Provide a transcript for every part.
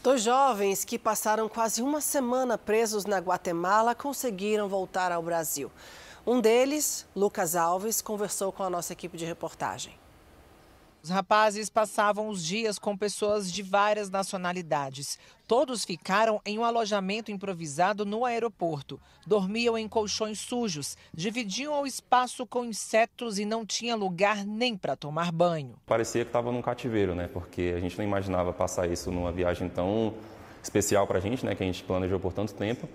Dois jovens que passaram quase uma semana presos na Guatemala conseguiram voltar ao Brasil. Um deles, Lucas Alves, conversou com a nossa equipe de reportagem. Os rapazes passavam os dias com pessoas de várias nacionalidades. Todos ficaram em um alojamento improvisado no aeroporto. Dormiam em colchões sujos, dividiam o espaço com insetos e não tinha lugar nem para tomar banho. Parecia que estava num cativeiro, né? Porque a gente não imaginava passar isso numa viagem tão especial para a gente, né? Que a gente planejou por tanto tempo.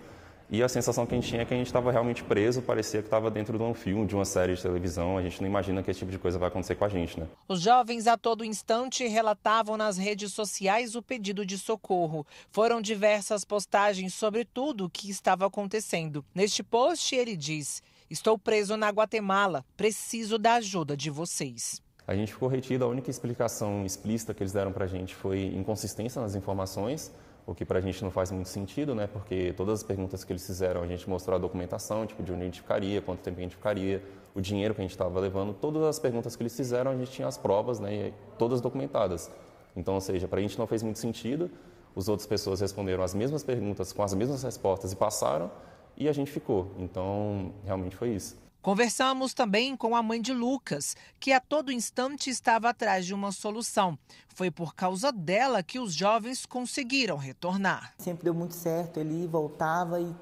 E a sensação que a gente tinha é que a gente estava realmente preso, parecia que estava dentro de um filme, de uma série de televisão. A gente não imagina que esse tipo de coisa vai acontecer com a gente, né? Os jovens a todo instante relatavam nas redes sociais o pedido de socorro. Foram diversas postagens sobre tudo o que estava acontecendo. Neste post, ele diz: Estou preso na Guatemala, preciso da ajuda de vocês. A gente ficou retido, a única explicação explícita que eles deram para a gente foi inconsistência nas informações o que para a gente não faz muito sentido, né? Porque todas as perguntas que eles fizeram, a gente mostrou a documentação, tipo, de onde a gente ficaria, quanto tempo a gente ficaria, o dinheiro que a gente estava levando, todas as perguntas que eles fizeram, a gente tinha as provas, né? todas documentadas. Então, ou seja, para a gente não fez muito sentido, os outras pessoas responderam as mesmas perguntas com as mesmas respostas e passaram, e a gente ficou. Então, realmente foi isso. Conversamos também com a mãe de Lucas, que a todo instante estava atrás de uma solução. Foi por causa dela que os jovens conseguiram retornar. Sempre deu muito certo, ele voltava e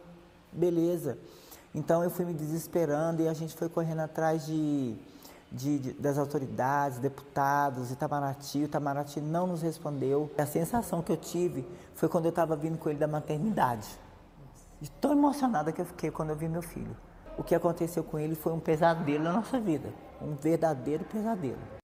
beleza. Então eu fui me desesperando e a gente foi correndo atrás de, de, de das autoridades, deputados, Itamaraty. O Itamaraty não nos respondeu. A sensação que eu tive foi quando eu estava vindo com ele da maternidade. De tão emocionada que eu fiquei quando eu vi meu filho o que aconteceu com ele foi um pesadelo na nossa vida, um verdadeiro pesadelo.